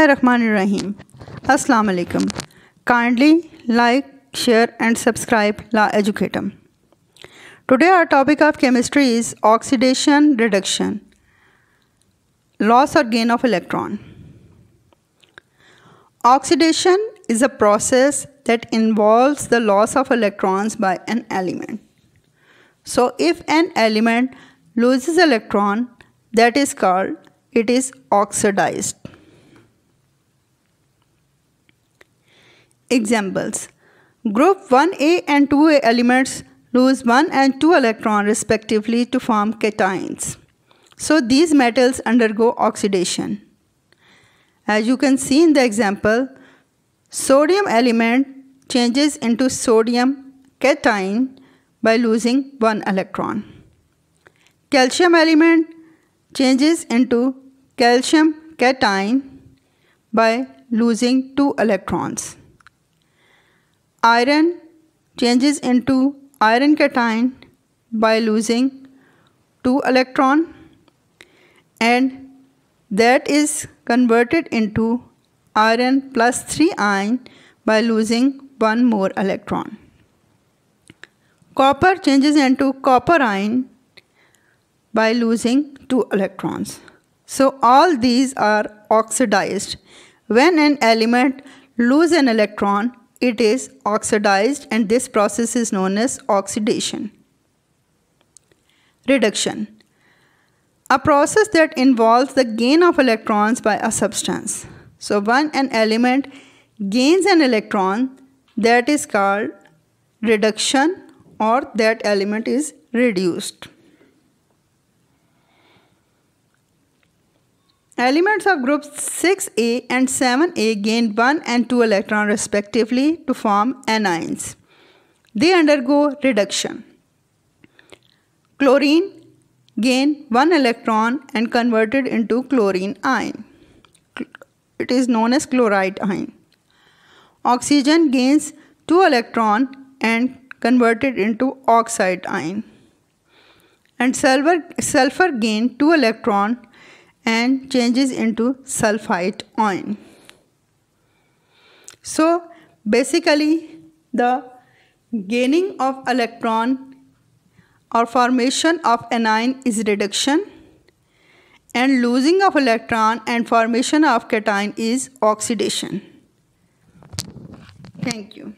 Bismillahirrahmanirrahim. Assalamu alaikum. Kindly like, share and subscribe La Educatum. Today our topic of chemistry is oxidation reduction. Loss or gain of electron. Oxidation is a process that involves the loss of electrons by an element. So if an element loses electron that is called it is oxidized. Examples Group 1a and 2a elements lose 1 and 2 electron respectively to form cations. So these metals undergo oxidation. As you can see in the example, sodium element changes into sodium cation by losing 1 electron. Calcium element changes into calcium cation by losing 2 electrons. Iron changes into iron cation by losing 2 electron and that is converted into iron plus 3 ion by losing one more electron. Copper changes into copper ion by losing 2 electrons. So all these are oxidized. When an element loses an electron, it is oxidized and this process is known as oxidation. Reduction a process that involves the gain of electrons by a substance. So when an element gains an electron that is called reduction or that element is reduced. Elements of groups 6A and 7A gain 1 and 2 electron respectively to form anions. They undergo reduction. Chlorine gain 1 electron and converted into chlorine ion. It is known as chloride ion. Oxygen gains 2 electron and converted into oxide ion. And sulfur, sulfur gain 2 electron and changes into sulfite ion. So basically the gaining of electron or formation of anion is reduction and losing of electron and formation of cation is oxidation. Thank you.